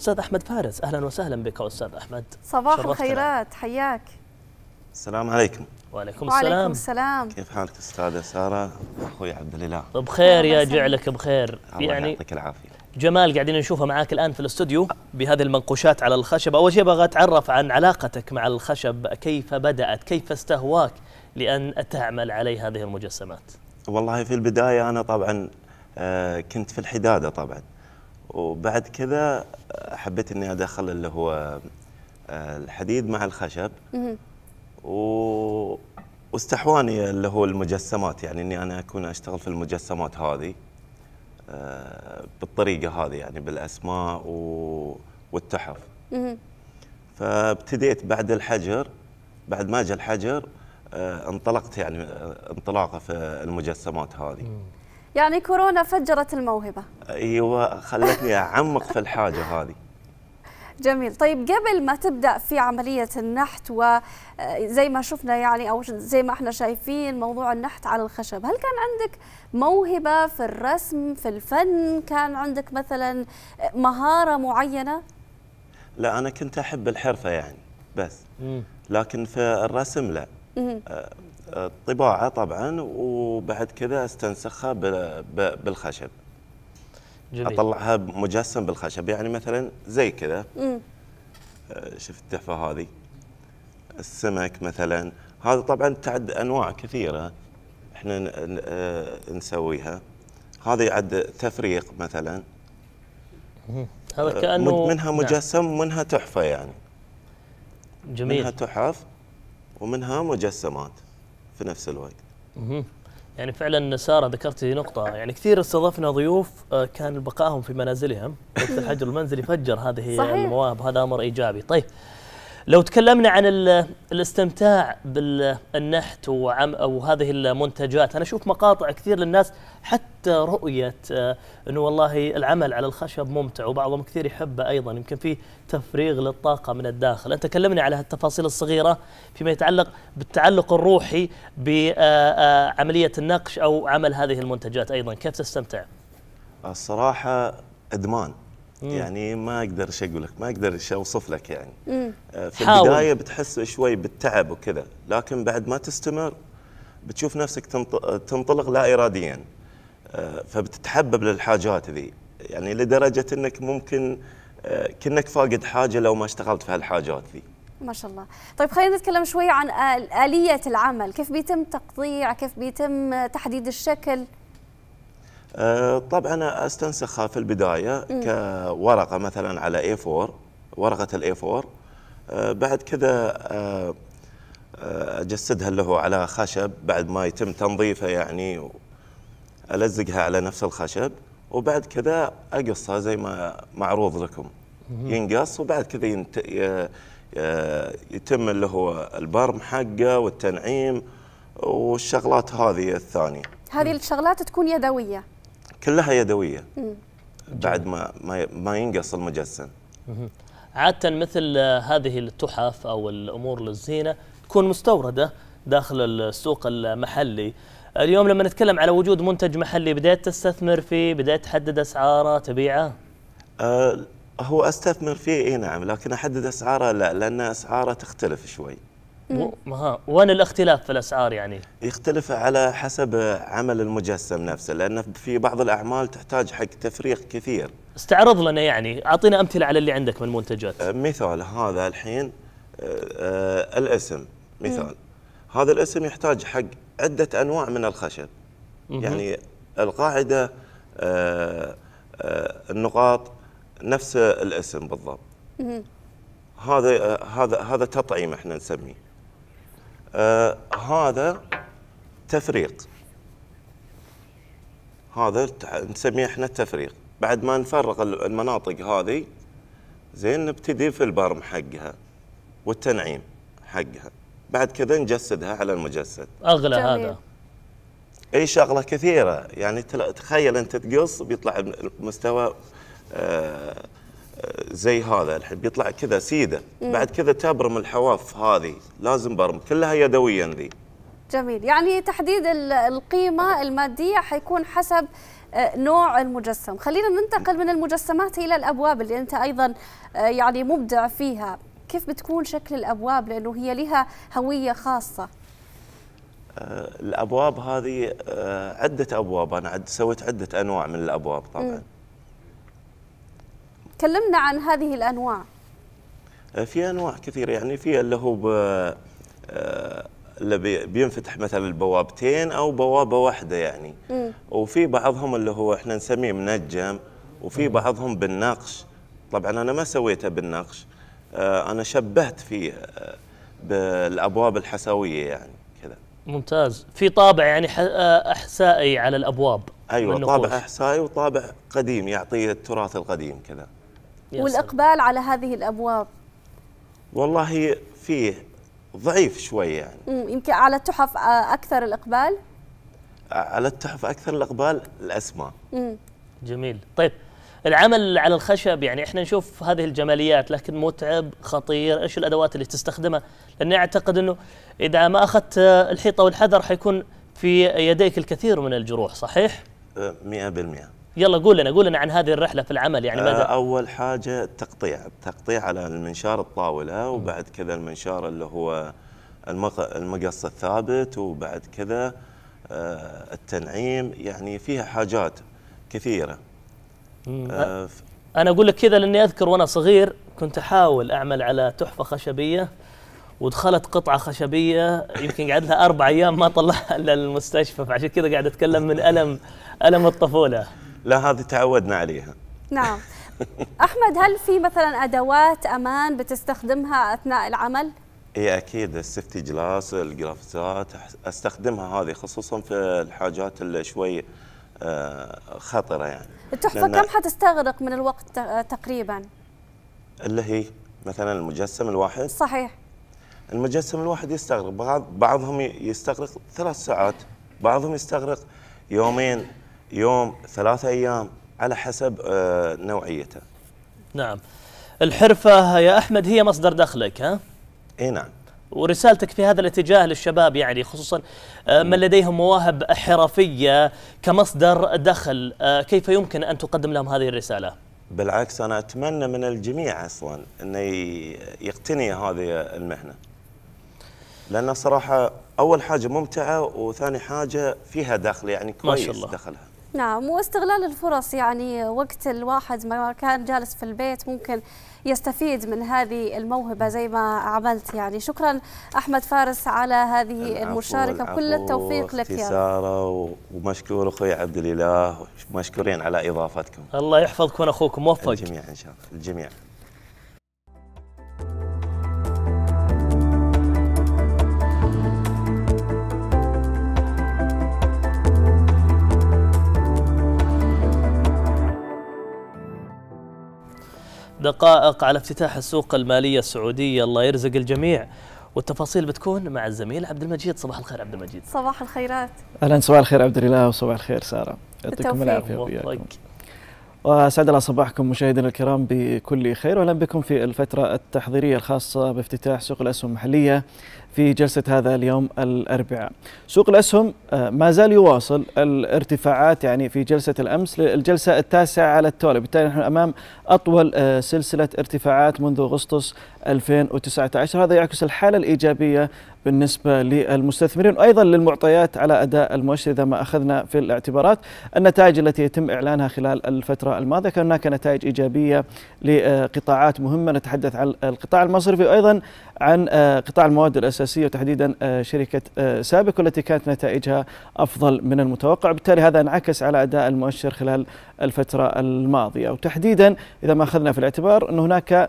استاذ احمد فارس اهلا وسهلا بك استاذ احمد صباح الخيرات حياك السلام عليكم وعليكم السلام وعليكم السلام كيف حالك استاذه ساره اخوي عبد الاله بخير يا جعلك بخير الله يعني يعطيك العافيه جمال قاعدين نشوفه معاك الان في الاستوديو بهذه المنقوشات على الخشب اول شيء ابغى اتعرف عن علاقتك مع الخشب كيف بدات كيف استهواك لان تعمل عليه هذه المجسمات والله في البدايه انا طبعا آه، كنت في الحداده طبعا وبعد كذا آه، حبيت اني ادخل اللي هو آه، الحديد مع الخشب و... واستحواني اللي هو المجسمات يعني اني انا اكون اشتغل في المجسمات هذه آه، بالطريقه هذه يعني بالاسماء و... والتحف فابتديت بعد الحجر بعد ما جاء الحجر انطلقت يعني انطلاقه في المجسمات هذه يعني كورونا فجرت الموهبه ايوه خلتني اعمق في الحاجه هذه جميل طيب قبل ما تبدا في عمليه النحت وزي آه، ما شفنا يعني او زي ما احنا شايفين موضوع النحت على الخشب هل كان عندك موهبه في الرسم في الفن كان عندك مثلا آه، مهاره معينه لا انا كنت احب الحرفه يعني بس لكن في الرسم لا الطباعة طبعا وبعد كذا استنسخها بالخشب جميل. اطلعها مجسم بالخشب يعني مثلا زي كذا آه، شفت التحفه هذه السمك مثلا هذا طبعا تعد انواع كثيره احنا آه، نسويها هذا يعد تفريق مثلا هذا آه، كانه منها نعم. مجسم ومنها تحفه يعني جميل منها تحف ومنها مجسمات في نفس الوقت يعني فعلا ساره ذكرت نقطه يعني كثير استضفنا ضيوف آه، كان بقائهم في منازلهم وقت الحجر المنزلي فجر هذه صحيح. المواهب هذا امر ايجابي طيب لو تكلمنا عن الاستمتاع بالنحت وعم او هذه المنتجات انا اشوف مقاطع كثير للناس حتى رؤيه آه، انه والله العمل على الخشب ممتع وبعضهم كثير يحبه ايضا يمكن في تفريغ للطاقه من الداخل، انت كلمني على هالتفاصيل الصغيره فيما يتعلق بالتعلق الروحي بعمليه آه، آه، النقش او عمل هذه المنتجات ايضا، كيف تستمتع؟ الصراحه ادمان مم. يعني ما اقدر ايش اقول لك ما اقدر ايش اوصف لك يعني مم. في حاول. البدايه بتحس شوي بالتعب وكذا لكن بعد ما تستمر بتشوف نفسك تنطلق لا اراديا فبتتحبب للحاجات ذي يعني لدرجه انك ممكن آه، كانك فاقد حاجه لو ما اشتغلت في هالحاجات ذي ما شاء الله طيب خلينا نتكلم شوي عن آلية العمل كيف بيتم تقطيع كيف بيتم تحديد الشكل آه، طبعا استنسخها في البدايه كورقه مثلا على A4 ورقه a 4 آه، بعد كذا اجسدها اللي هو على خشب بعد ما يتم تنظيفه يعني ألزقها على نفس الخشب وبعد كذا أقصها زي ما معروض لكم ينقص وبعد كذا ينت... يتم اللي هو البرم حقه والتنعيم والشغلات هذه الثانية هذه الشغلات تكون يدوية كلها يدوية مم. بعد ما ما ينقص المجسم عادة مثل هذه التحف أو الأمور للزينة تكون مستوردة داخل السوق المحلي اليوم لما نتكلم على وجود منتج محلي بديت تستثمر فيه بديت تحدد اسعاره تبيعه أه هو استثمر فيه اي نعم لكن احدد اسعاره لا لان اسعاره تختلف شوي ها وين الاختلاف في الاسعار يعني؟ يختلف على حسب عمل المجسم نفسه لان في بعض الاعمال تحتاج حق تفريغ كثير. استعرض لنا يعني اعطينا امثله على اللي عندك من منتجات. أه، مثال هذا الحين أه، أه، الاسم مثال مم. هذا الاسم يحتاج حق عده انواع من الخشب يعني القاعده آآ آه، آآ آه، النقاط نفس الاسم بالضبط هذا هذا هذا تطعيم احنا نسميه آه، هذا تفريق هذا نسميه احنا التفريق بعد ما نفرق المناطق هذه زين نبتدي في البرم حقها والتنعيم حقها بعد كذا نجسدها على المجسد اغلى جميل. هذا اي شغله كثيره يعني تخيل انت تقص بيطلع مستوى آه،, آه زي هذا الحين بيطلع كذا سيده مم. بعد كذا تبرم الحواف هذه لازم برم كلها يدويا ذي جميل يعني تحديد القيمه الماديه حيكون حسب آه، نوع المجسم خلينا ننتقل من المجسمات الى الابواب اللي انت ايضا آه، يعني مبدع فيها كيف بتكون شكل الابواب لانه هي لها هويه خاصه آه، الابواب هذه آه، عده ابواب انا عد سويت عده انواع من الابواب طبعا تكلمنا كلمنا عن هذه الانواع آه، في انواع كثيره يعني في اللي هو اللي بينفتح مثلا البوابتين او بوابه واحده يعني وفي بعضهم اللي هو احنا نسميه منجم وفي بعضهم بالنقش طبعا انا ما سويته بالنقش آه، انا شبهت فيه آه، بالابواب الحسويه يعني كذا ممتاز في طابع يعني آه، احسائي على الابواب ايوه طابع احسائي وطابع قديم يعطي التراث القديم كذا والاقبال على هذه الابواب والله فيه ضعيف شوي يعني يمكن على التحف اكثر الاقبال على التحف اكثر الاقبال الاسماء مم. جميل طيب العمل على الخشب يعني احنا نشوف هذه الجماليات لكن متعب خطير ايش الادوات اللي تستخدمها لاني اعتقد انه اذا ما اخذت الحيطه والحذر حيكون في يديك الكثير من الجروح صحيح 100% يلا قول لنا قول لنا عن هذه الرحله في العمل يعني ماذا آه، اول حاجه التقطيع التقطيع على المنشار الطاوله وبعد كذا المنشار اللي هو المقص الثابت وبعد كذا آه، التنعيم يعني فيها حاجات كثيره آه انا اقول لك كذا لاني اذكر وانا صغير كنت احاول اعمل على تحفه خشبيه ودخلت قطعه خشبيه يمكن قعدت لها اربع ايام ما طلعها الا المستشفى فعشان كذا قاعد اتكلم من الم الم الطفوله لا هذه تعودنا عليها نعم احمد هل في مثلا ادوات امان بتستخدمها اثناء العمل اي اكيد السيفتي جلاس الجرافزات استخدمها هذه خصوصا في الحاجات اللي شوي آه، خطره يعني التحفه كم حتستغرق من الوقت آه، تقريبا اللي هي مثلا المجسم الواحد صحيح المجسم الواحد يستغرق بعض بعضهم يستغرق ثلاث ساعات بعضهم يستغرق يومين يوم ثلاثة أيام على حسب آه، نوعيته نعم الحرفة يا أحمد هي مصدر دخلك ها؟ إي نعم ورسالتك في هذا الاتجاه للشباب يعني خصوصا آه، من لديهم مواهب حرفية كمصدر دخل آه، كيف يمكن أن تقدم لهم هذه الرسالة؟ بالعكس أنا أتمنى من الجميع أصلا أنه يقتني هذه المهنة لأنها صراحة أول حاجة ممتعة وثاني حاجة فيها دخل يعني كويس ما شاء الله. دخلها نعم واستغلال الفرص يعني وقت الواحد ما كان جالس في البيت ممكن يستفيد من هذه الموهبة زي ما عملت يعني شكرا أحمد فارس على هذه المشاركة كل التوفيق لك يا سارة ومشكور أخوي عبد الإله مشكورين على إضافتكم الله يحفظكم أخوكم موفق الجميع إن شاء الله الجميع دقائق على افتتاح السوق المالية السعودية الله يرزق الجميع والتفاصيل بتكون مع الزميل عبد المجيد صباح الخير عبد المجيد صباح الخيرات اهلا صباح الخير عبد الله وصباح الخير ساره يعطيكم العافيه وياكم واسعد الله صباحكم مشاهدينا الكرام بكل خير واهلا بكم في الفتره التحضيريه الخاصه بافتتاح سوق الاسهم المحليه في جلسه هذا اليوم الاربعاء. سوق الاسهم آه، ما زال يواصل الارتفاعات يعني في جلسه الامس للجلسه التاسعه على التوالي، بالتالي نحن امام اطول آه، سلسله ارتفاعات منذ اغسطس 2019 هذا يعكس الحالة الإيجابية بالنسبة للمستثمرين وأيضا للمعطيات على أداء المؤشر إذا ما أخذنا في الاعتبارات النتائج التي يتم إعلانها خلال الفترة الماضية كان هناك نتائج إيجابية لقطاعات مهمة نتحدث عن القطاع المصرفي وأيضا عن آه، قطاع المواد الأساسية وتحديدا آه، شركة آه، سابك والتي كانت نتائجها أفضل من المتوقع بالتالي هذا انعكس على أداء المؤشر خلال الفترة الماضية وتحديدا إذا ما أخذنا في الاعتبار أن هناك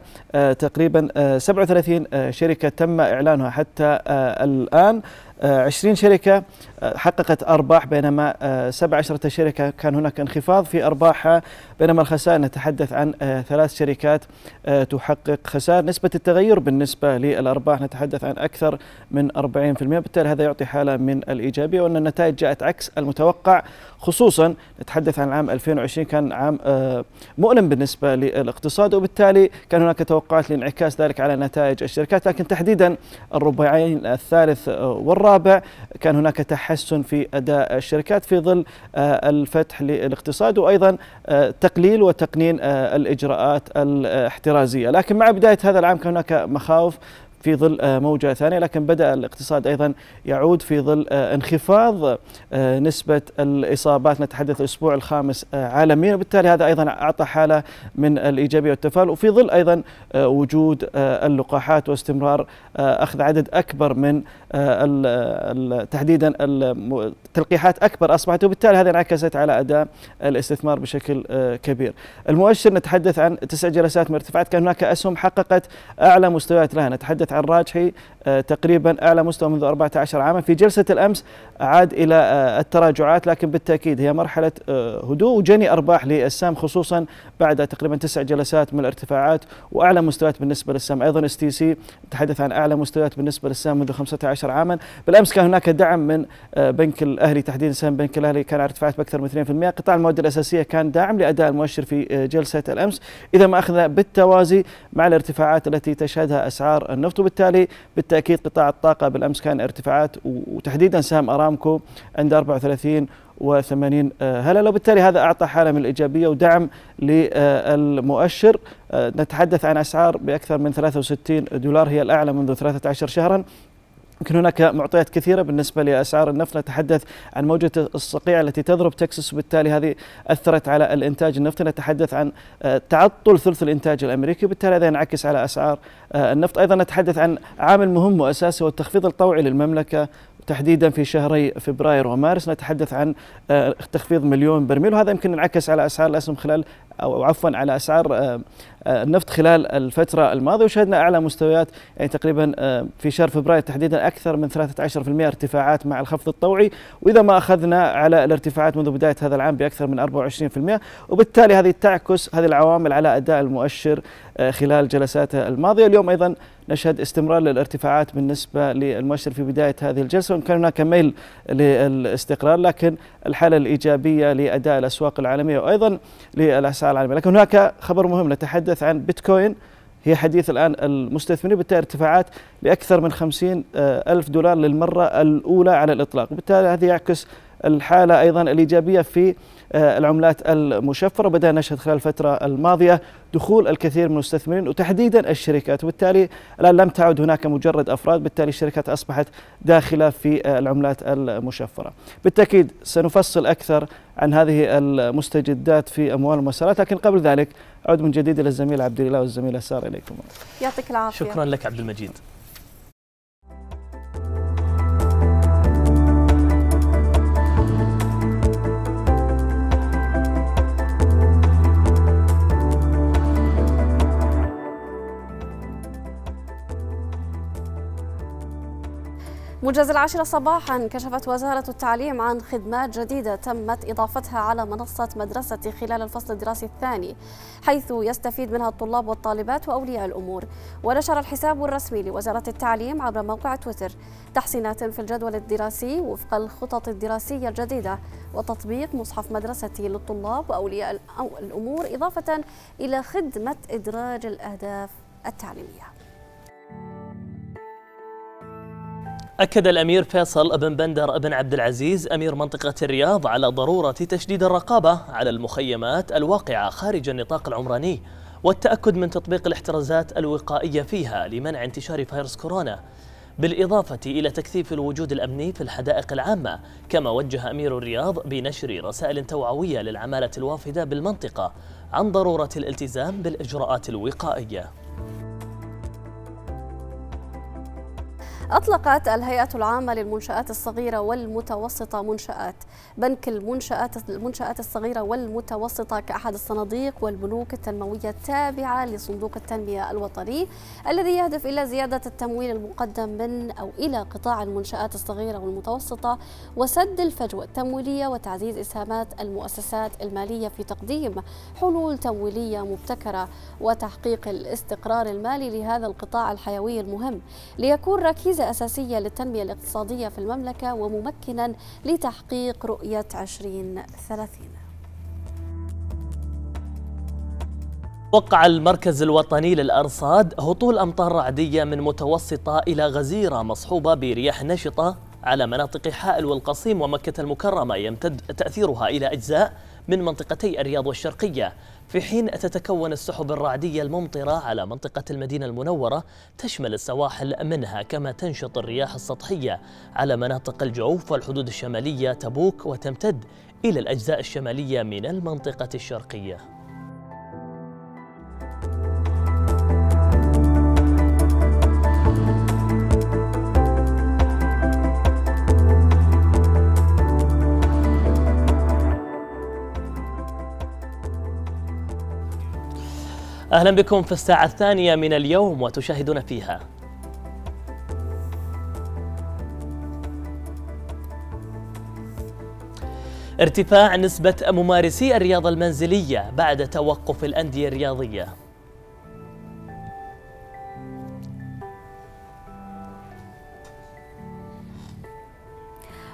تقريبا 37 شركة تم إعلانها حتى الآن 20 آه، شركة آه، حققت أرباح بينما 17 آه، شركة كان هناك انخفاض في أرباحها بينما الخسائر نتحدث عن ثلاث شركات تحقق خسائر نسبة التغير بالنسبة للأرباح نتحدث عن أكثر من 40% بالتالي هذا يعطي حالة من الإيجابية وأن النتائج جاءت عكس المتوقع خصوصا نتحدث عن العام 2020 كان عام آه، مؤلم بالنسبة للاقتصاد وبالتالي كان هناك توقعات لانعكاس ذلك على نتائج الشركات لكن تحديدا الربعين الثالث آه، والرابع كان هناك تحسن في أداء الشركات في ظل آه، الفتح للاقتصاد وأيضا تقليل وتقنين الإجراءات الاحترازية لكن مع بداية هذا العام كان هناك مخاوف في ظل آه، موجة ثانية لكن بدأ الاقتصاد أيضا يعود في ظل آه، انخفاض آه، نسبة الإصابات نتحدث الأسبوع الخامس عالميا وبالتالي هذا أيضا أعطى حالة من الإيجابية والتفاؤل وفي ظل أيضا وجود اللقاحات واستمرار أخذ عدد أكبر من تحديدا التلقيحات أكبر أصبحت وبالتالي هذا انعكست على أداء الاستثمار بشكل كبير المؤشر نتحدث عن تسع جلسات من ارتفاعات كان هناك أسهم حققت أعلى مستويات لها نتحدث حدث عن راجحي آه، تقريبا أعلى مستوى منذ 14 عاما في جلسة الأمس عاد إلى آه، التراجعات لكن بالتأكيد هي مرحلة آه، هدوء وجني أرباح للسهم خصوصا بعد تقريبا تسع جلسات من الارتفاعات وأعلى مستويات بالنسبة للسهم أيضا اس تي سي تحدث عن أعلى مستويات بالنسبة للسهم منذ 15 عاما بالأمس كان هناك دعم من بنك الأهلي تحديدا سهم بنك الأهلي كان على ارتفاعات بأكثر من 2% قطاع المواد الأساسية كان داعم لأداء المؤشر في جلسة الأمس إذا ما أخذنا بالتوازي مع الارتفاعات التي تشهدها أسعار النفط الضغط وبالتالي بالتاكيد قطاع الطاقه بالامس كان ارتفاعات وتحديدا سهم ارامكو عند 34 و80 هلله وبالتالي هذا اعطى حاله من الايجابيه ودعم للمؤشر آه، نتحدث عن اسعار باكثر من 63 دولار هي الاعلى منذ 13 شهرا يمكن هناك معطيات كثيره بالنسبه لاسعار النفط نتحدث عن موجه الصقيع التي تضرب تكساس وبالتالي هذه اثرت على الانتاج النفطي نتحدث عن آه، تعطل ثلث الانتاج الامريكي وبالتالي هذا ينعكس على اسعار آه، النفط ايضا نتحدث عن عامل مهم واساسي هو التخفيض الطوعي للمملكه تحديدا في شهري فبراير ومارس نتحدث عن آه، تخفيض مليون برميل وهذا يمكن انعكس على اسعار الاسهم خلال او عفوا على اسعار آه، آه، النفط خلال الفتره الماضيه وشهدنا اعلى مستويات يعني تقريبا آه، في شهر فبراير تحديدا اكثر من 13% ارتفاعات مع الخفض الطوعي واذا ما اخذنا على الارتفاعات منذ بدايه هذا العام باكثر من 24% وبالتالي هذه تعكس هذه العوامل على اداء المؤشر خلال جلساته الماضيه اليوم ايضا نشهد استمرار للارتفاعات بالنسبه للمؤشر في بدايه هذه الجلسه وان كان هناك ميل للاستقرار لكن الحاله الايجابيه لاداء الاسواق العالميه وايضا للاسعار الأسعار العالمية لكن هناك خبر مهم نتحدث عن بيتكوين هي حديث الآن المستثمرين بالتالي ارتفاعات لأكثر من 50 آه، ألف دولار للمرة الأولى على الإطلاق وبالتالي هذا يعكس الحالة أيضا الإيجابية في آه، العملات المشفرة بدأنا نشهد خلال الفترة الماضية دخول الكثير من المستثمرين وتحديدا الشركات وبالتالي الآن لم تعد هناك مجرد أفراد بالتالي الشركات أصبحت داخلة في آه، العملات المشفرة بالتأكيد سنفصل أكثر عن هذه المستجدات في أموال المسارات لكن قبل ذلك أعود من جديد إلى الزميل عبد الله والزميلة سارة إليكم يعطيك العافية شكرا لك عبد المجيد منجز العاشرة صباحا كشفت وزارة التعليم عن خدمات جديدة تمت إضافتها على منصة مدرستي خلال الفصل الدراسي الثاني حيث يستفيد منها الطلاب والطالبات وأولياء الأمور ونشر الحساب الرسمي لوزارة التعليم عبر موقع تويتر تحسينات في الجدول الدراسي وفق الخطط الدراسية الجديدة وتطبيق مصحف مدرستي للطلاب وأولياء الأمور إضافة إلى خدمة إدراج الأهداف التعليميه أكد الأمير فيصل بن بندر بن عبد العزيز أمير منطقة الرياض على ضرورة تشديد الرقابة على المخيمات الواقعة خارج النطاق العمراني والتأكد من تطبيق الاحترازات الوقائية فيها لمنع انتشار فيروس كورونا بالإضافة إلى تكثيف الوجود الأمني في الحدائق العامة كما وجه أمير الرياض بنشر رسائل توعوية للعمالة الوافدة بالمنطقة عن ضرورة الالتزام بالإجراءات الوقائية أطلقت الهيئة العامة للمنشآت الصغيرة والمتوسطة منشآت بنك المنشآت المنشآت الصغيرة والمتوسطة كأحد الصناديق والبنوك التنموية التابعة لصندوق التنمية الوطني الذي يهدف إلى زيادة التمويل المقدم من أو إلى قطاع المنشآت الصغيرة والمتوسطة وسد الفجوة التمويلية وتعزيز إسهامات المؤسسات المالية في تقديم حلول تمويلية مبتكرة وتحقيق الاستقرار المالي لهذا القطاع الحيوي المهم ليكون ركيز ركيزة أساسية للتنمية الاقتصادية في المملكة وممكنا لتحقيق رؤية 2030 وقع المركز الوطني للأرصاد هطول أمطار رعدية من متوسطة إلى غزيرة مصحوبة برياح نشطة على مناطق حائل والقصيم ومكة المكرمة يمتد تأثيرها إلى أجزاء من منطقتي الرياض والشرقية في حين تتكون السحب الرعدية الممطرة على منطقة المدينة المنورة تشمل السواحل منها كما تنشط الرياح السطحية على مناطق الجوف والحدود الشمالية تبوك وتمتد إلى الأجزاء الشمالية من المنطقة الشرقية أهلا بكم في الساعة الثانية من اليوم وتشاهدون فيها ارتفاع نسبة ممارسي الرياضة المنزلية بعد توقف الأندية الرياضية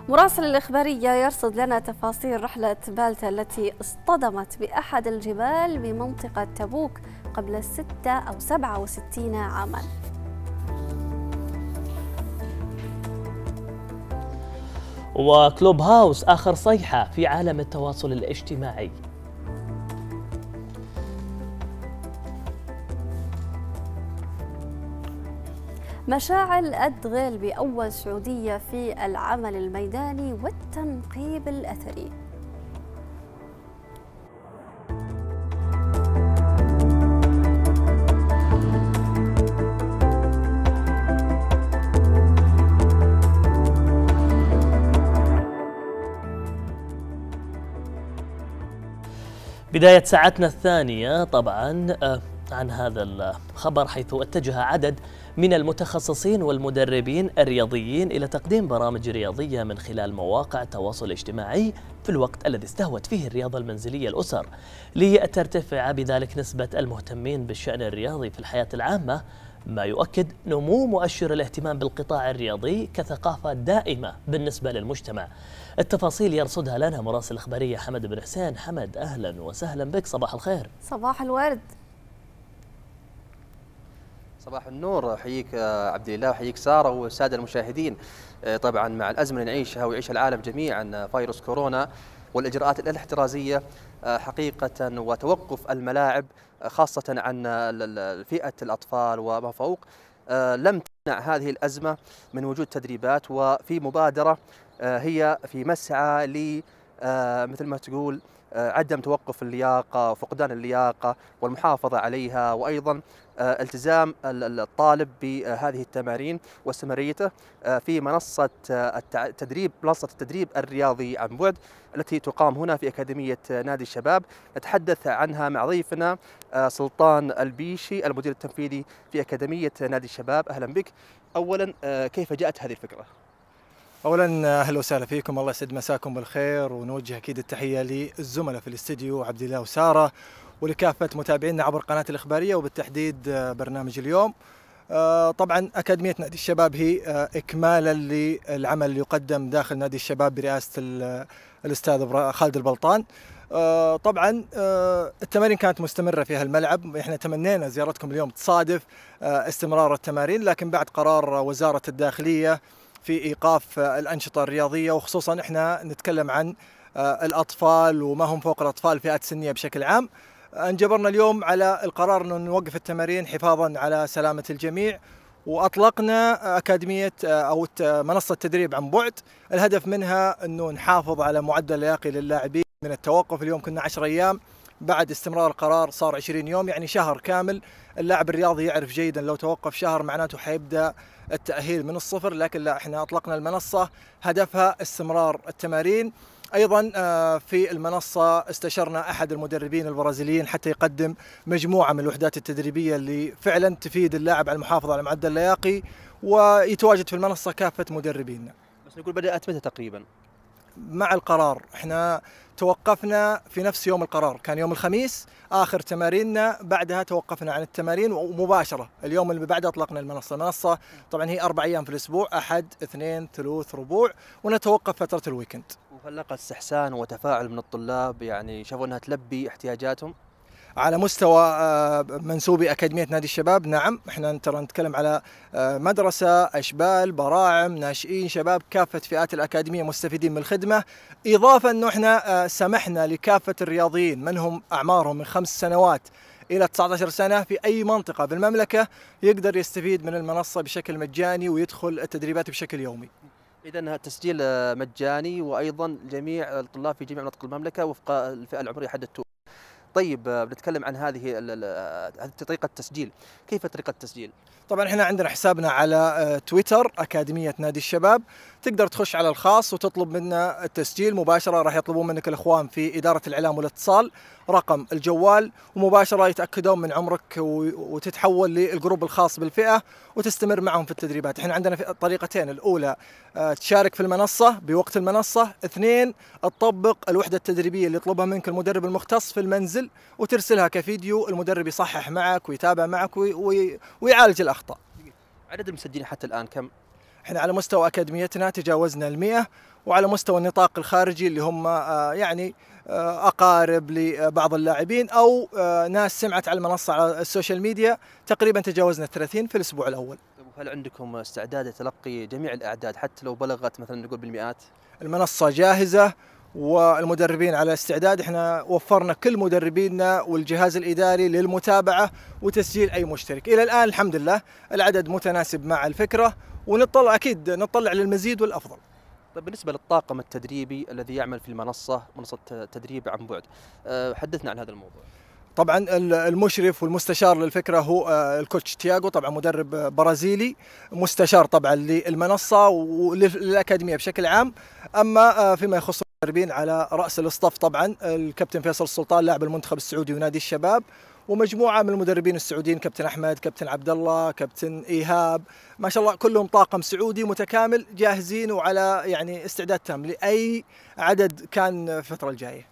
مراسل الإخبارية يرصد لنا تفاصيل رحلة بالتا التي اصطدمت بأحد الجبال بمنطقة تبوك قبل 6 أو 67 عاماً وكلوب هاوس آخر صيحة في عالم التواصل الاجتماعي مشاعل أدغل بأول سعودية في العمل الميداني والتنقيب الأثري بداية ساعتنا الثانية طبعا آه، عن هذا الخبر حيث اتجه عدد من المتخصصين والمدربين الرياضيين إلى تقديم برامج رياضية من خلال مواقع التواصل الاجتماعي في الوقت الذي استهوت فيه الرياضة المنزلية الأسر لترتفع بذلك نسبة المهتمين بالشأن الرياضي في الحياة العامة ما يؤكد نمو مؤشر الاهتمام بالقطاع الرياضي كثقافة دائمة بالنسبة للمجتمع التفاصيل يرصدها لنا مراسل الإخبارية حمد بن حسين حمد أهلا وسهلا بك صباح الخير صباح الورد صباح النور احييك عبد الله احييك ساره والساده المشاهدين آه، طبعا مع الازمه اللي نعيشها ويعيشها العالم جميعا آه، فيروس كورونا والاجراءات الاحترازيه آه، حقيقه وتوقف الملاعب خاصه عن فئه الاطفال وما فوق لم هذه الأزمة من وجود تدريبات وفي مبادرة آه، هي في مسعى لمثل آه، ما تقول آه، عدم توقف اللياقه وفقدان اللياقه والمحافظه عليها وايضا آه، التزام الطالب بهذه التمارين واستمراريته آه، في منصه التدريب منصه التدريب الرياضي عن بعد التي تقام هنا في اكاديميه نادي الشباب نتحدث عنها مع ضيفنا سلطان البيشي المدير التنفيذي في اكاديميه نادي الشباب اهلا بك اولا كيف جاءت هذه الفكره اولا اهلا وسهلا فيكم الله يسعد مساكم بالخير ونوجه اكيد التحيه للزملاء في الاستديو عبد الله وساره ولكافه متابعينا عبر قناه الاخباريه وبالتحديد آه، برنامج اليوم آه، طبعا أكاديمية نادي الشباب هي آه، إكمالا للعمل اللي يقدم داخل نادي الشباب برئاسة الأستاذ خالد البلطان طبعا التمارين كانت مستمرة في هالملعب احنا تمنينا زيارتكم اليوم تصادف استمرار التمارين لكن بعد قرار وزارة الداخلية في ايقاف الانشطه الرياضيه وخصوصا احنا نتكلم عن آه، الاطفال وما هم فوق الاطفال فئات السنيه بشكل عام انجبرنا اليوم على القرار انه نوقف التمارين حفاظا على سلامه الجميع واطلقنا اكاديميه آه، او منصه تدريب عن بعد، الهدف منها انه نحافظ على معدل لياقي للاعبين من التوقف اليوم كنا 10 ايام بعد استمرار القرار صار 20 يوم يعني شهر كامل اللاعب الرياضي يعرف جيدا لو توقف شهر معناته حيبدا التاهيل من الصفر لكن لا احنا اطلقنا المنصه هدفها استمرار التمارين ايضا آه، في المنصه استشرنا احد المدربين البرازيليين حتى يقدم مجموعه من الوحدات التدريبيه اللي فعلا تفيد اللاعب على المحافظه على معدل اللياقي ويتواجد في المنصه كافه مدربينا بس نقول بدات متى تقريبا مع القرار احنا توقفنا في نفس يوم القرار كان يوم الخميس اخر تماريننا بعدها توقفنا عن التمارين ومباشره اليوم اللي بعده اطلقنا المنصه المنصه طبعا هي اربع ايام في الاسبوع احد اثنين ثلوث ربوع ونتوقف فتره الويكند وهل لقى استحسان وتفاعل من الطلاب يعني شافوا انها تلبي احتياجاتهم على مستوى آه، منسوبي أكاديمية نادي الشباب نعم احنا ترى نتكلم على آه، مدرسة أشبال براعم ناشئين شباب كافة فئات الأكاديمية مستفيدين من الخدمة إضافة أنه احنا آه، سمحنا لكافة الرياضيين من هم أعمارهم من خمس سنوات الى 19 سنه في اي منطقه بالمملكه يقدر يستفيد من المنصه بشكل مجاني ويدخل التدريبات بشكل يومي. اذا التسجيل مجاني وايضا جميع الطلاب في جميع مناطق المملكه وفق الفئه العمريه حددتوها. طيب آه، بنتكلم عن هذه آه، طريقه التسجيل كيف طريقه التسجيل طبعا احنا عندنا حسابنا على آه، تويتر اكاديميه نادي الشباب تقدر تخش على الخاص وتطلب منا التسجيل مباشره راح يطلبون منك الاخوان في اداره الاعلام والاتصال رقم الجوال ومباشره يتاكدون من عمرك وتتحول للجروب الخاص بالفئه وتستمر معهم في التدريبات، احنا عندنا طريقتين الاولى آه، تشارك في المنصه بوقت المنصه، اثنين تطبق الوحده التدريبيه اللي يطلبها منك المدرب المختص في المنزل وترسلها كفيديو المدرب يصحح معك ويتابع معك ويعالج الاخطاء. عدد المسجلين حتى الان كم؟ احنا على مستوى اكاديميتنا تجاوزنا ال وعلى مستوى النطاق الخارجي اللي هم آه، يعني آه، اقارب لبعض اللاعبين او آه، ناس سمعت على المنصه على السوشيال ميديا تقريبا تجاوزنا 30 في الاسبوع الاول. طيب، هل عندكم استعداد لتلقي جميع الاعداد حتى لو بلغت مثلا نقول بالمئات؟ المنصه جاهزه والمدربين على استعداد احنا وفرنا كل مدربينا والجهاز الاداري للمتابعه وتسجيل اي مشترك الى الان الحمد لله العدد متناسب مع الفكره ونطلع اكيد نطلع للمزيد والافضل طيب بالنسبة للطاقم التدريبي الذي يعمل في المنصة منصة تدريب عن بعد آه، حدثنا عن هذا الموضوع طبعا المشرف والمستشار للفكره هو آه، الكوتش تياغو طبعا مدرب برازيلي مستشار طبعا للمنصه وللاكاديميه بشكل عام اما آه، فيما يخص المدربين على راس الاصطف طبعا الكابتن فيصل السلطان لاعب المنتخب السعودي ونادي الشباب ومجموعه من المدربين السعوديين كابتن احمد كابتن عبد الله كابتن ايهاب ما شاء الله كلهم طاقم سعودي متكامل جاهزين وعلى يعني استعداد تام لاي عدد كان الفتره الجايه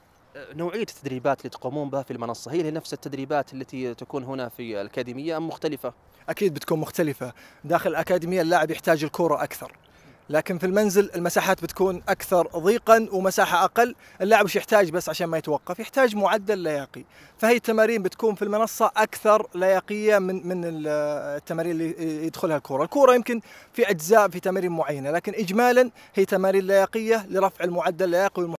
نوعية التدريبات اللي تقومون بها في المنصة هي نفس التدريبات التي تكون هنا في الأكاديمية أم مختلفة؟ أكيد بتكون مختلفة داخل الأكاديمية اللاعب يحتاج الكورة أكثر لكن في المنزل المساحات بتكون اكثر ضيقا ومساحه اقل اللاعب وش يحتاج بس عشان ما يتوقف يحتاج معدل لياقي فهي التمارين بتكون في المنصه اكثر لياقيه من من التمارين اللي يدخلها الكوره، الكوره يمكن في اجزاء في تمارين معينه لكن اجمالا هي تمارين لياقيه لرفع المعدل اللياقي